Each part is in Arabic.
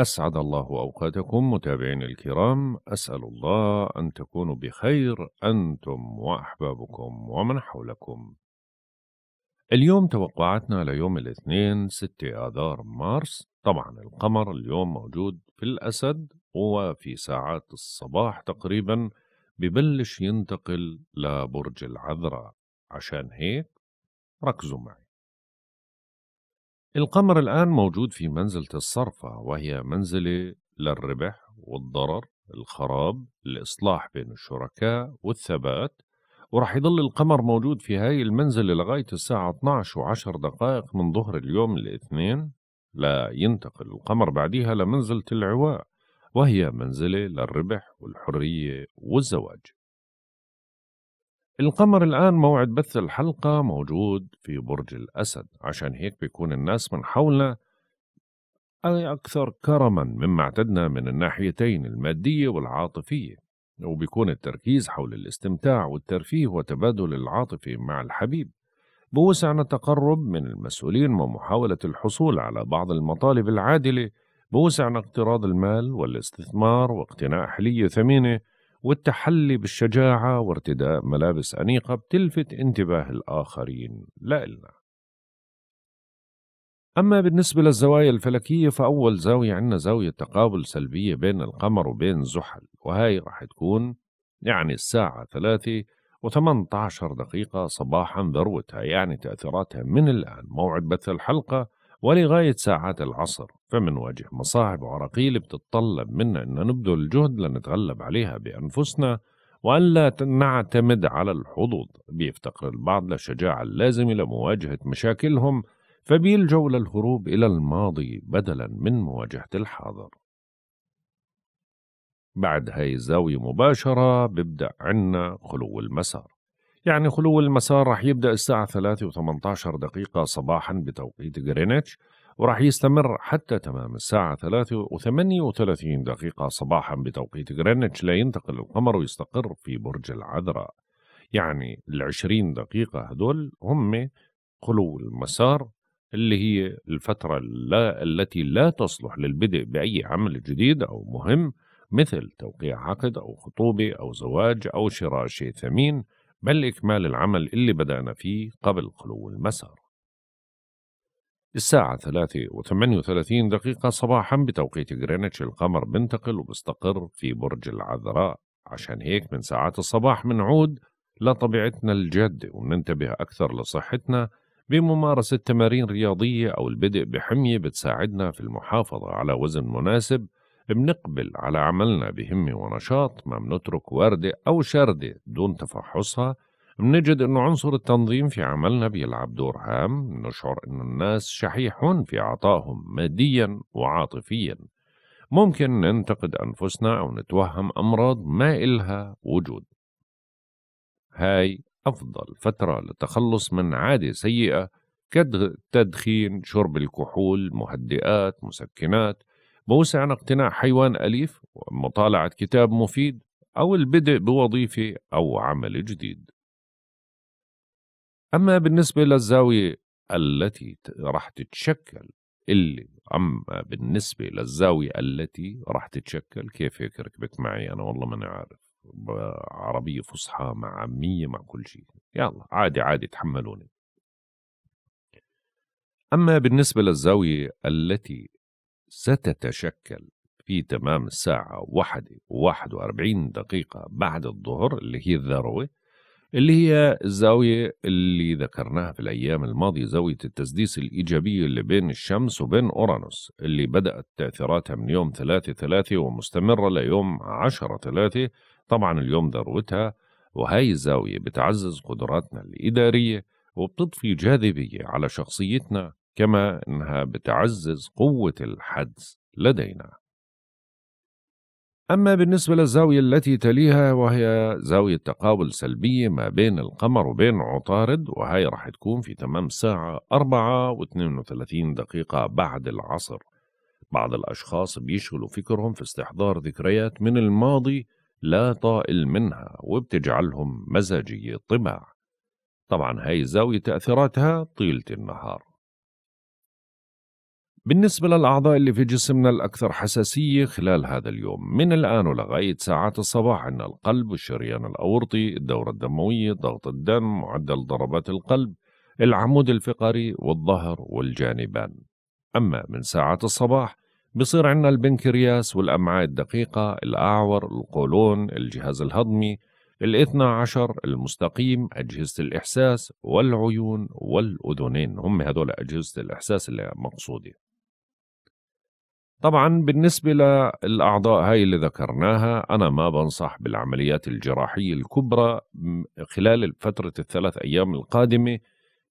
أسعد الله أوقاتكم متابعينا الكرام، أسأل الله أن تكونوا بخير أنتم وأحبابكم ومن حولكم. اليوم توقعاتنا ليوم الاثنين 6 آذار مارس، طبعا القمر اليوم موجود في الأسد وفي ساعات الصباح تقريبا ببلش ينتقل لبرج العذراء، عشان هيك ركزوا معي. القمر الآن موجود في منزلة الصرفة وهي منزلة للربح والضرر الخراب الإصلاح بين الشركاء والثبات ورح يضل القمر موجود في هاي المنزلة لغاية الساعة 12 وعشر دقائق من ظهر اليوم الاثنين لا ينتقل القمر بعديها لمنزلة العواء وهي منزلة للربح والحرية والزواج القمر الآن موعد بث الحلقة موجود في برج الأسد عشان هيك بيكون الناس من حولنا أكثر كرما مما اعتدنا من الناحيتين المادية والعاطفية وبيكون التركيز حول الاستمتاع والترفيه وتبادل العاطفة مع الحبيب بوسعنا التقرب من المسؤولين ومحاولة الحصول على بعض المطالب العادلة بوسعنا اقتراض المال والاستثمار واقتناء حلية ثمينة والتحلي بالشجاعة وارتداء ملابس أنيقة بتلفت انتباه الآخرين لإلنا أما بالنسبة للزوايا الفلكية فأول زاوية عندنا زاوية تقابل سلبية بين القمر وبين زحل وهي راح تكون يعني الساعة ثلاثة عشر دقيقة صباحا ذروتها يعني تأثيراتها من الآن موعد بث الحلقة ولغاية ساعات العصر فمنواجه مصاعب وعراقيل بتتطلب منا أن نبذل جهد لنتغلب عليها بأنفسنا وأن لا نعتمد على الحظوظ بيفتقر البعض للشجاعة اللازمة لمواجهة مشاكلهم فبيلجوا للهروب إلى الماضي بدلا من مواجهة الحاضر بعد هاي الزاوية مباشرة ببدأ عنا خلو المسار يعني خلو المسار راح يبدأ الساعة 3 و18 دقيقة صباحا بتوقيت غرينتش وراح يستمر حتى تمام الساعة 3 و38 دقيقة صباحا بتوقيت غرينتش لينتقل القمر ويستقر في برج العذراء يعني العشرين دقيقة هدول هم خلو المسار اللي هي الفترة لا التي لا تصلح للبدء بأي عمل جديد أو مهم مثل توقيع عقد أو خطوبة أو زواج أو شراء شيء ثمين بل إكمال العمل اللي بدأنا فيه قبل خلو المسار الساعة ثلاثة وثمانية وثلاثين دقيقة صباحا بتوقيت غرينتش القمر بنتقل وبستقر في برج العذراء عشان هيك من ساعات الصباح منعود لطبيعتنا الجادة وننتبه أكثر لصحتنا بممارسة تمارين رياضية أو البدء بحمية بتساعدنا في المحافظة على وزن مناسب بنقبل على عملنا بهمة ونشاط ما بنترك وردة أو شردة دون تفحصها بنجد أنه عنصر التنظيم في عملنا بيلعب دور هام نشعر أن الناس شحيحون في عطائهم ماديا وعاطفيا ممكن ننتقد أنفسنا أو نتوهم أمراض ما إلها وجود هاي أفضل فترة للتخلص من عادة سيئة كالتدخين شرب الكحول مهدئات مسكنات بوسعنا عن اقتناء حيوان أليف ومطالعة كتاب مفيد أو البدء بوظيفة أو عمل جديد أما بالنسبة للزاوية التي راح تتشكل اللي أما بالنسبة للزاوية التي راح تتشكل كيف هيك ركبت معي أنا والله ماني عارف عربية فصحى مع عامية مع كل شيء يلا عادي عادي تحملوني أما بالنسبة للزاوية التي ستتشكل في تمام الساعة واحدة وواحد وأربعين دقيقة بعد الظهر اللي هي الذروة اللي هي الزاوية اللي ذكرناها في الأيام الماضية زاوية التسديس الإيجابية اللي بين الشمس وبين أورانوس اللي بدأت تأثيراتها من يوم ثلاثة ثلاثة ومستمرة ليوم عشرة ثلاثة طبعا اليوم ذروتها وهاي الزاوية بتعزز قدراتنا الإدارية وبتضفي جاذبية على شخصيتنا كما أنها بتعزز قوة الحدس لدينا أما بالنسبة للزاوية التي تليها وهي زاوية تقابل سلبية ما بين القمر وبين عطارد وهي رح تكون في تمام ساعة 4 و32 دقيقة بعد العصر بعض الأشخاص بيشغلوا فكرهم في استحضار ذكريات من الماضي لا طائل منها وبتجعلهم مزاجية طباع طبعا هاي الزاوية تأثيراتها طيلة النهار بالنسبة للأعضاء اللي في جسمنا الأكثر حساسية خلال هذا اليوم من الآن ولغاية ساعات الصباح عندنا القلب والشريان الأورطي الدورة الدموية ضغط الدم معدل ضربات القلب العمود الفقري والظهر والجانبان أما من ساعات الصباح بصير عندنا البنكرياس والأمعاء الدقيقة الأعور القولون الجهاز الهضمي الاثنى عشر المستقيم أجهزة الإحساس والعيون والأذنين هم هذول أجهزة الإحساس اللي مقصودة طبعا بالنسبة للأعضاء هاي اللي ذكرناها أنا ما بنصح بالعمليات الجراحية الكبرى خلال فترة الثلاث أيام القادمة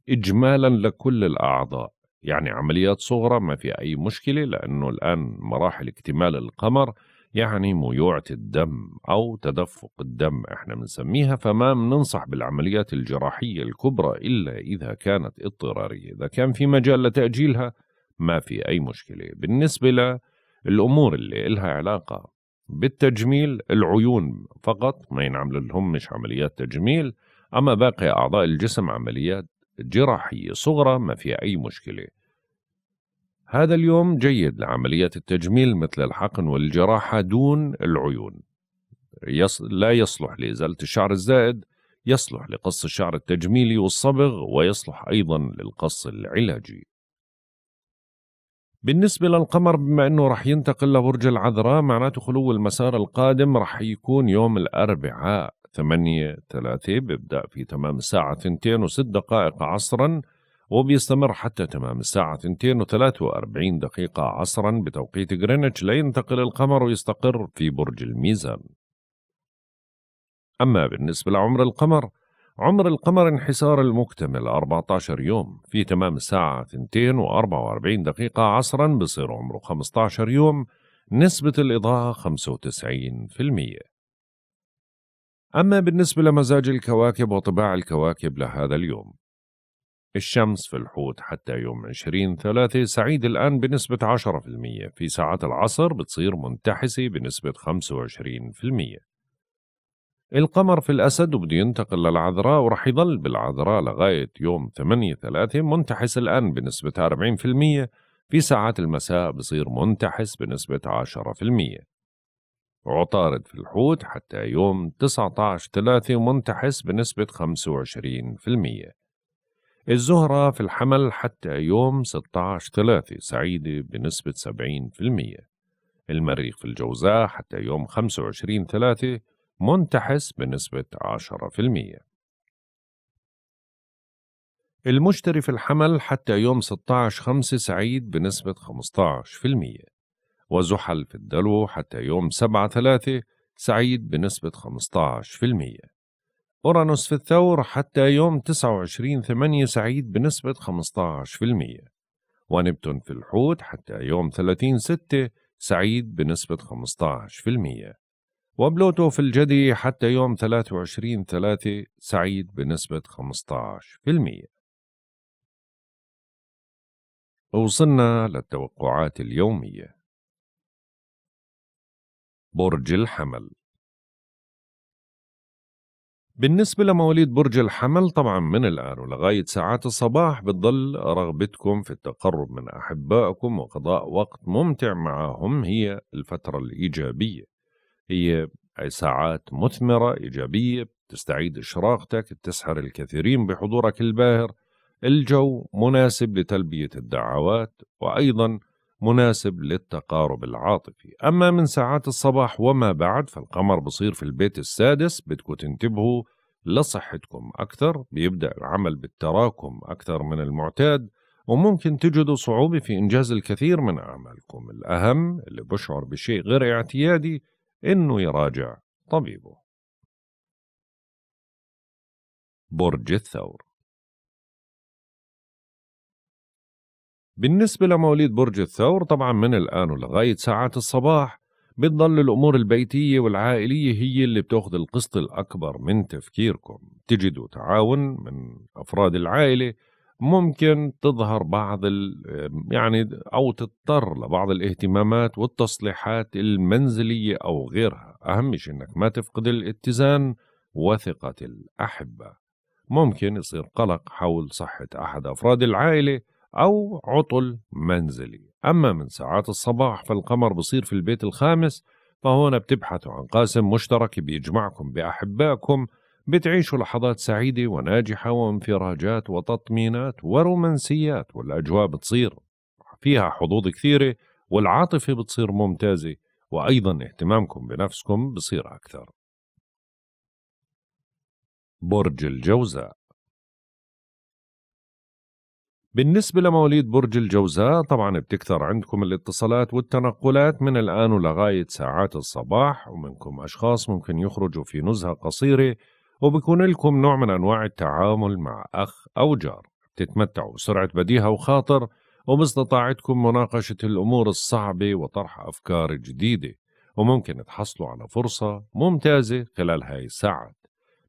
إجمالا لكل الأعضاء يعني عمليات صغرى ما في أي مشكلة لأنه الآن مراحل اكتمال القمر يعني ميوعة الدم أو تدفق الدم إحنا بنسميها فما بننصح بالعمليات الجراحية الكبرى إلا إذا كانت اضطرارية إذا كان في مجال لتأجيلها ما في أي مشكلة بالنسبة للأمور اللي إلها علاقة بالتجميل العيون فقط ما ينعمل لهم مش عمليات تجميل أما باقي أعضاء الجسم عمليات جراحية صغرى ما فيها أي مشكلة هذا اليوم جيد لعمليات التجميل مثل الحقن والجراحة دون العيون يص... لا يصلح لإزالة الشعر الزائد يصلح لقص الشعر التجميلي والصبغ ويصلح أيضا للقص العلاجي بالنسبة للقمر بما أنه رح ينتقل لبرج العذراء معناته خلو المسار القادم رح يكون يوم الأربعاء 8 3 بيبدأ في تمام الساعة ثنتين وست دقائق عصرا وبيستمر حتى تمام الساعة ثنتين وثلاث وأربعين دقيقة عصرا بتوقيت غرينتش لينتقل القمر ويستقر في برج الميزان أما بالنسبة لعمر القمر عمر القمر انحسار المكتمل 14 يوم في تمام الساعة 2 و44 دقيقة عصرا بصير عمره 15 يوم نسبة الإضاءة 95% أما بالنسبة لمزاج الكواكب وطباع الكواكب لهذا اليوم الشمس في الحوت حتى يوم 20 ثلاثة سعيد الآن بنسبة 10% في ساعات العصر بتصير منتحسة بنسبة 25% القمر في الأسد وبده ينتقل للعذراء ورح يضل بالعذراء لغاية يوم 8 3 منتحس الآن بنسبة 40% في ساعات المساء بصير منتحس بنسبة 10% عطارد في الحوت حتى يوم 19 3 منتحس بنسبة 25% الزهرة في الحمل حتى يوم 16 3 سعيدة بنسبة 70% المريخ في الجوزاء حتى يوم 25 ثلاثة منتحس بنسبة 10%. المشتري في الحمل حتى يوم 16 5 سعيد بنسبة 15% وزحل في الدلو حتى يوم 7 3 سعيد بنسبة 15% أورانوس في الثور حتى يوم 29 8 سعيد بنسبة 15% ونبتون في الحوت حتى يوم 30 6 سعيد بنسبة 15% وبلوتو في الجدي حتى يوم 23 3 سعيد بنسبة 15% وصلنا للتوقعات اليومية برج الحمل بالنسبة لمواليد برج الحمل طبعا من الآن ولغاية ساعات الصباح بتضل رغبتكم في التقرب من أحبائكم وقضاء وقت ممتع معهم هي الفترة الإيجابية هي ساعات مثمرة إيجابية تستعيد إشراقتك تسحر الكثيرين بحضورك الباهر الجو مناسب لتلبية الدعوات وأيضا مناسب للتقارب العاطفي أما من ساعات الصباح وما بعد فالقمر بصير في البيت السادس بدكم تنتبهوا لصحتكم أكثر بيبدأ العمل بالتراكم أكثر من المعتاد وممكن تجدوا صعوبة في إنجاز الكثير من أعمالكم الأهم اللي بشعر بشيء غير اعتيادي إنه يراجع طبيبه برج الثور بالنسبة لمواليد برج الثور طبعا من الآن ولغاية ساعات الصباح بتضل الأمور البيتية والعائلية هي اللي بتاخذ القسط الأكبر من تفكيركم تجدوا تعاون من أفراد العائلة ممكن تظهر بعض ال يعني او تضطر لبعض الاهتمامات والتصليحات المنزليه او غيرها، اهم شيء انك ما تفقد الاتزان وثقه الاحبه. ممكن يصير قلق حول صحه احد افراد العائله او عطل منزلي، اما من ساعات الصباح فالقمر بصير في البيت الخامس فهون بتبحثوا عن قاسم مشترك بيجمعكم باحبائكم بتعيشوا لحظات سعيدة وناجحة وانفراجات وتطمينات ورومانسيات والأجواء بتصير فيها حظوظ كثيرة والعاطفة بتصير ممتازة وأيضا اهتمامكم بنفسكم بصير أكثر برج الجوزاء بالنسبة لمواليد برج الجوزاء طبعا بتكثر عندكم الاتصالات والتنقلات من الآن ولغاية ساعات الصباح ومنكم أشخاص ممكن يخرجوا في نزهة قصيرة وبيكون لكم نوع من أنواع التعامل مع أخ أو جار بتتمتعوا بسرعة بديهة وخاطر وباستطاعتكم مناقشة الأمور الصعبة وطرح أفكار جديدة وممكن تحصلوا على فرصة ممتازة خلال هاي الساعات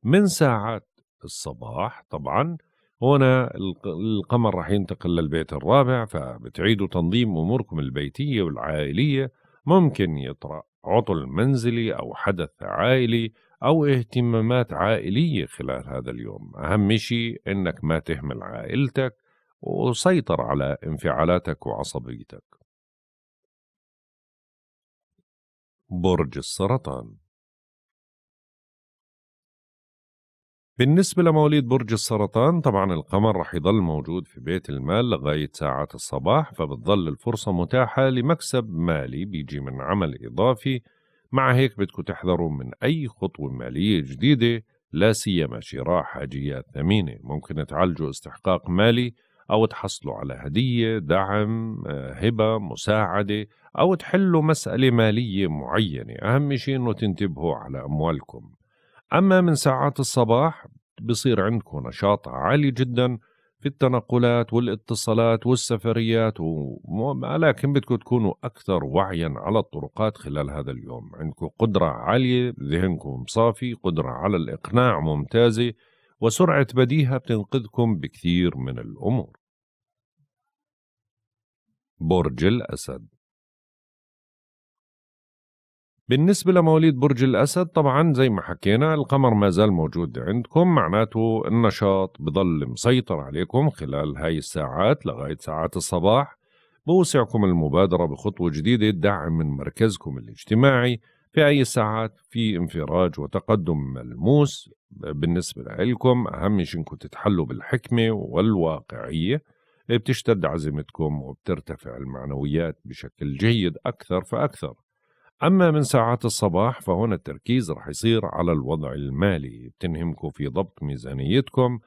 من ساعات الصباح طبعا هنا القمر رح ينتقل للبيت الرابع فبتعيدوا تنظيم أموركم البيتية والعائلية ممكن يطرأ عطل منزلي أو حدث عائلي أو اهتمامات عائلية خلال هذا اليوم أهم شيء أنك ما تهمل عائلتك وسيطر على انفعالاتك وعصبيتك برج السرطان بالنسبة لمواليد برج السرطان طبعا القمر رح يضل موجود في بيت المال لغاية ساعات الصباح فبتظل الفرصة متاحة لمكسب مالي بيجي من عمل إضافي مع هيك بدكم تحذروا من أي خطوة مالية جديدة لا سيما شراء حاجيات ثمينة ممكن تعالجوا استحقاق مالي أو تحصلوا على هدية دعم آه، هبة مساعدة أو تحلوا مسألة مالية معينة أهم شيء أنه تنتبهوا على أموالكم أما من ساعات الصباح بصير عندكم نشاط عالي جدا في التنقلات والاتصالات والسفريات ولكن بدكم تكونوا أكثر وعيا على الطرقات خلال هذا اليوم عندكم قدرة عالية ذهنكم صافي قدرة على الإقناع ممتازة وسرعة بديهة بتنقذكم بكثير من الأمور برج الأسد بالنسبة لمواليد برج الأسد طبعا زي ما حكينا القمر ما زال موجود عندكم معناته النشاط بضل مسيطر عليكم خلال هاي الساعات لغاية ساعات الصباح بوسعكم المبادرة بخطوة جديدة دعم من مركزكم الاجتماعي في أي ساعات في انفراج وتقدم ملموس بالنسبة لكم أهم شيء أنكم تتحلوا بالحكمة والواقعية بتشتد عزيمتكم وبترتفع المعنويات بشكل جيد أكثر فأكثر أما من ساعات الصباح فهنا التركيز رح يصير على الوضع المالي بتنهمكم في ضبط ميزانيتكم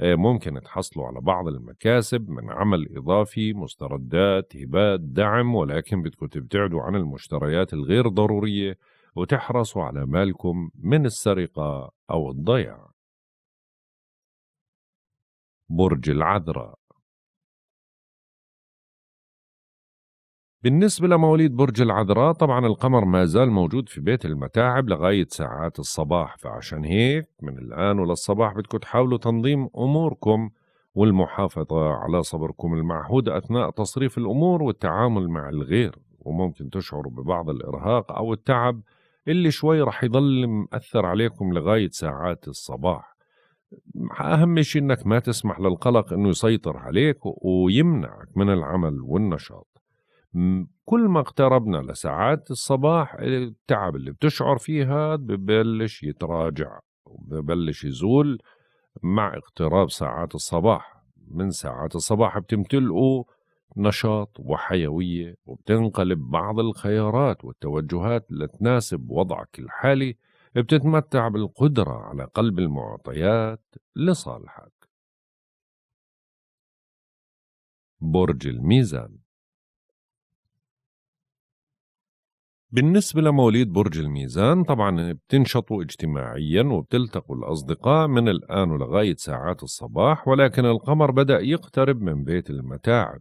آه، ممكن تحصلوا على بعض المكاسب من عمل إضافي مستردات هبات دعم ولكن بدكم تبتعدوا عن المشتريات الغير ضرورية وتحرصوا على مالكم من السرقة أو الضياع برج العذراء بالنسبة لمواليد برج العذراء طبعا القمر ما زال موجود في بيت المتاعب لغاية ساعات الصباح فعشان هيك من الآن وللصباح بدكم تحاولوا تنظيم أموركم والمحافظة على صبركم المعهود أثناء تصريف الأمور والتعامل مع الغير وممكن تشعروا ببعض الإرهاق أو التعب اللي شوي رح يضل مأثر عليكم لغاية ساعات الصباح أهم شيء أنك ما تسمح للقلق أنه يسيطر عليك ويمنعك من العمل والنشاط كل ما اقتربنا لساعات الصباح آه، التعب اللي بتشعر فيها ببلش يتراجع وببلش يزول مع اقتراب ساعات الصباح من ساعات الصباح بتمتلئوا نشاط وحيوية وبتنقلب بعض الخيارات والتوجهات لتناسب وضعك الحالي بتتمتع بالقدرة على قلب المعطيات لصالحك برج الميزان بالنسبة لمواليد برج الميزان طبعا بتنشطوا اجتماعيا وبتلتقوا الأصدقاء من الآن ولغاية ساعات الصباح ولكن القمر بدأ يقترب من بيت المتاعب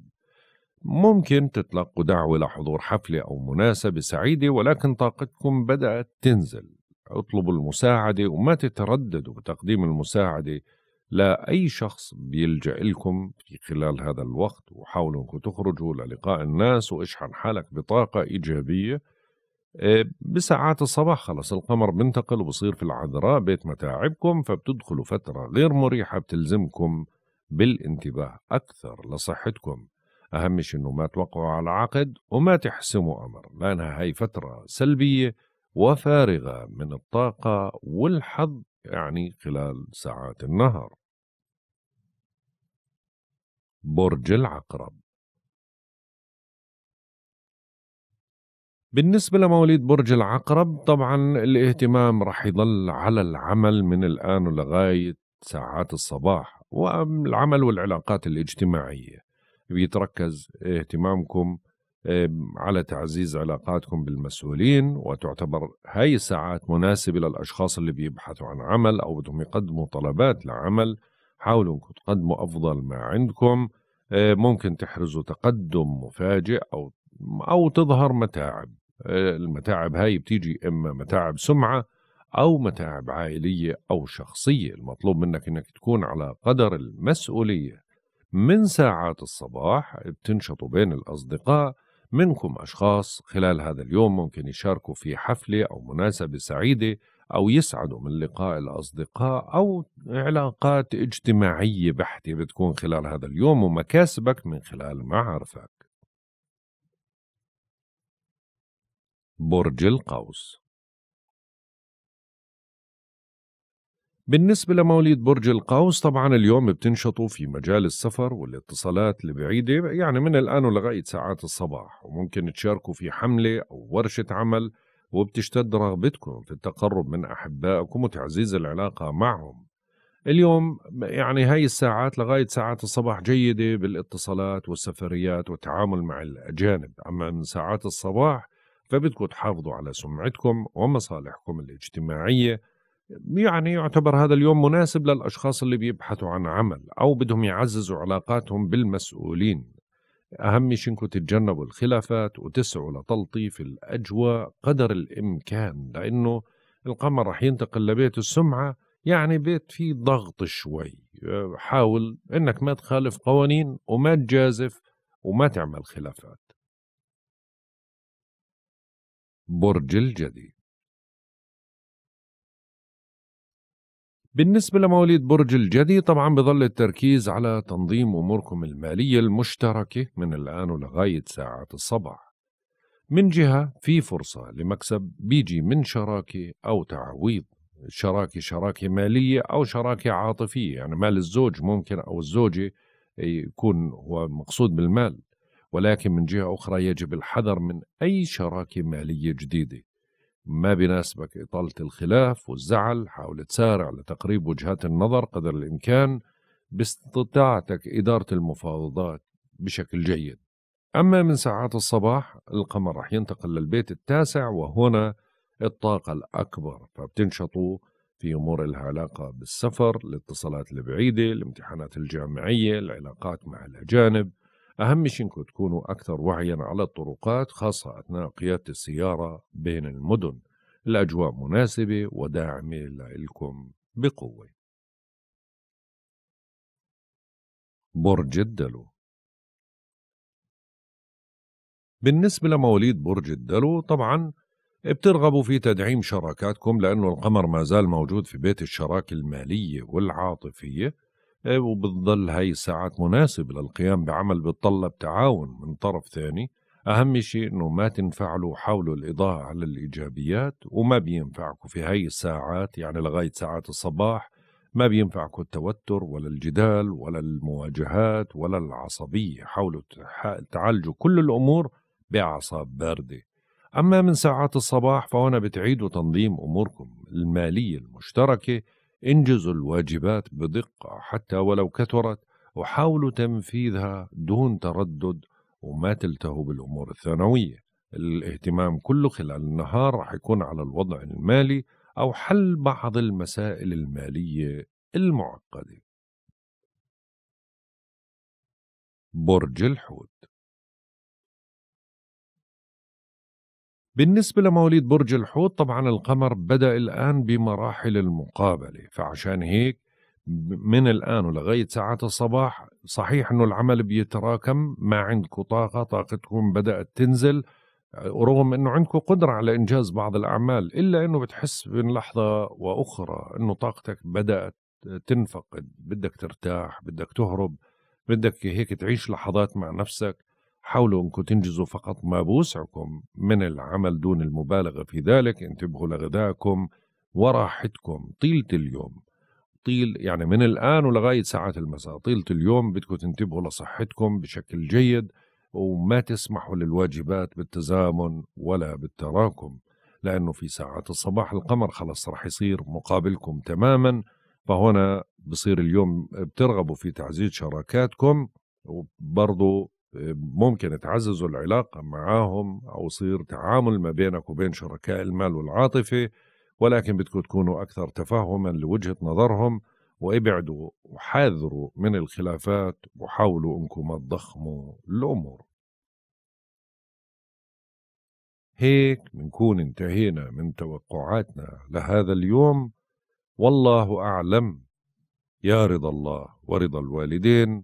ممكن تتلقوا دعوة لحضور حفلة أو مناسبة سعيدة ولكن طاقتكم بدأت تنزل اطلبوا المساعدة وما تترددوا بتقديم المساعدة لأي شخص بيلجأ لكم في خلال هذا الوقت وحاولوا أنكم تخرجوا للقاء الناس واشحن حالك بطاقة إيجابية آه، بساعات الصباح خلص القمر بينتقل وبصير في العذراء بيت متاعبكم فبتدخلوا فترة غير مريحة بتلزمكم بالانتباه أكثر لصحتكم أهم شيء أنه ما توقعوا على عقد وما تحسموا أمر لأنها هي فترة سلبية وفارغة من الطاقة والحظ يعني خلال ساعات النهار برج العقرب بالنسبة لمواليد برج العقرب طبعا الاهتمام رح يضل على العمل من الآن ولغاية ساعات الصباح والعمل والعلاقات الاجتماعية بيتركز اهتمامكم على تعزيز علاقاتكم بالمسؤولين وتعتبر هاي الساعات مناسبة للأشخاص اللي بيبحثوا عن عمل أو بدهم يقدموا طلبات لعمل حاولوا انكم تقدموا أفضل ما عندكم ممكن تحرزوا تقدم مفاجئ أو أو تظهر متاعب المتاعب هاي بتيجي إما متاعب سمعة أو متاعب عائلية أو شخصية المطلوب منك إنك تكون على قدر المسؤولية من ساعات الصباح بتنشطوا بين الأصدقاء منكم أشخاص خلال هذا اليوم ممكن يشاركوا في حفلة أو مناسبة سعيدة أو يسعدوا من لقاء الأصدقاء أو علاقات اجتماعية بحتة بتكون خلال هذا اليوم ومكاسبك من خلال معارفك برج القوس بالنسبة لمواليد برج القوس طبعا اليوم بتنشطوا في مجال السفر والاتصالات البعيدة يعني من الآن ولغاية ساعات الصباح وممكن تشاركوا في حملة أو ورشة عمل وبتشتد رغبتكم في التقرب من أحبائكم وتعزيز العلاقة معهم اليوم يعني هاي الساعات لغاية ساعات الصباح جيدة بالاتصالات والسفريات والتعامل مع الأجانب أما من ساعات الصباح فبدكم تحافظوا على سمعتكم ومصالحكم الاجتماعية يعني يعتبر هذا اليوم مناسب للأشخاص اللي بيبحثوا عن عمل أو بدهم يعززوا علاقاتهم بالمسؤولين أهم شيء إنكم تتجنبوا الخلافات وتسعوا لتلطيف الأجواء قدر الإمكان لأنه القمر رح ينتقل لبيت السمعة يعني بيت فيه ضغط شوي حاول إنك ما تخالف قوانين وما تجازف وما تعمل خلافات برج الجدي بالنسبة لمواليد برج الجدي طبعا بظل التركيز على تنظيم أموركم المالية المشتركة من الآن ولغاية ساعة الصباح من جهة في فرصة لمكسب بيجي من شراكة أو تعويض شراكة شراكة مالية أو شراكة عاطفية يعني مال الزوج ممكن أو الزوجة يكون هو مقصود بالمال ولكن من جهة أخرى يجب الحذر من أي شراكة مالية جديدة ما بناسبك إطالة الخلاف والزعل حاول تسارع لتقريب وجهات النظر قدر الإمكان باستطاعتك إدارة المفاوضات بشكل جيد أما من ساعات الصباح القمر رح ينتقل للبيت التاسع وهنا الطاقة الأكبر فبتنشطوا في أمور لها علاقة بالسفر الاتصالات البعيدة الامتحانات الجامعية العلاقات مع الأجانب أهم شيء أنكم تكونوا أكثر وعيا على الطرقات خاصة أثناء قيادة السيارة بين المدن الأجواء مناسبة وداعمة لكم بقوة برج الدلو بالنسبة لمواليد برج الدلو طبعا بترغبوا في تدعيم شراكاتكم لأنه القمر ما زال موجود في بيت الشراكة المالية والعاطفية وبتظل هاي الساعات مناسبة للقيام بعمل بتطلب تعاون من طرف ثاني أهم شيء إنه ما تنفعلوا حاولوا الإضاءة على الإيجابيات وما بينفعكم في هاي الساعات يعني لغاية ساعات الصباح ما بينفعكم التوتر ولا الجدال ولا المواجهات ولا العصبية حاولوا تعالجوا كل الأمور بأعصاب باردة أما من ساعات الصباح فهنا بتعيدوا تنظيم أموركم المالية المشتركة انجزوا الواجبات بدقة حتى ولو كثرت وحاولوا تنفيذها دون تردد وما تلتهوا بالأمور الثانوية الاهتمام كله خلال النهار راح يكون على الوضع المالي أو حل بعض المسائل المالية المعقدة برج الحوت بالنسبة لمواليد برج الحوت طبعا القمر بدأ الآن بمراحل المقابلة فعشان هيك من الآن ولغاية ساعات الصباح صحيح أنه العمل بيتراكم ما عندكم طاقة طاقتكم بدأت تنزل رغم أنه عندكم قدرة على إنجاز بعض الأعمال إلا أنه بتحس من لحظة وأخرى أنه طاقتك بدأت تنفقد بدك ترتاح بدك تهرب بدك هيك تعيش لحظات مع نفسك حاولوا أنكم تنجزوا فقط ما بوسعكم من العمل دون المبالغة في ذلك انتبهوا لغذائكم وراحتكم طيلة اليوم طيل يعني من الآن ولغاية ساعات المساء طيلة اليوم بدكم تنتبهوا لصحتكم بشكل جيد وما تسمحوا للواجبات بالتزامن ولا بالتراكم لأنه في ساعات الصباح القمر خلص رح يصير مقابلكم تماما فهنا بصير اليوم بترغبوا في تعزيز شراكاتكم وبرضو ممكن تعززوا العلاقة معاهم أو يصير تعامل ما بينك وبين شركاء المال والعاطفة ولكن بدكم تكونوا أكثر تفهما لوجهة نظرهم وابعدوا وحاذروا من الخلافات وحاولوا انكم ما تضخموا الامور هيك بنكون انتهينا من توقعاتنا لهذا اليوم والله اعلم يا رضا الله ورضا الوالدين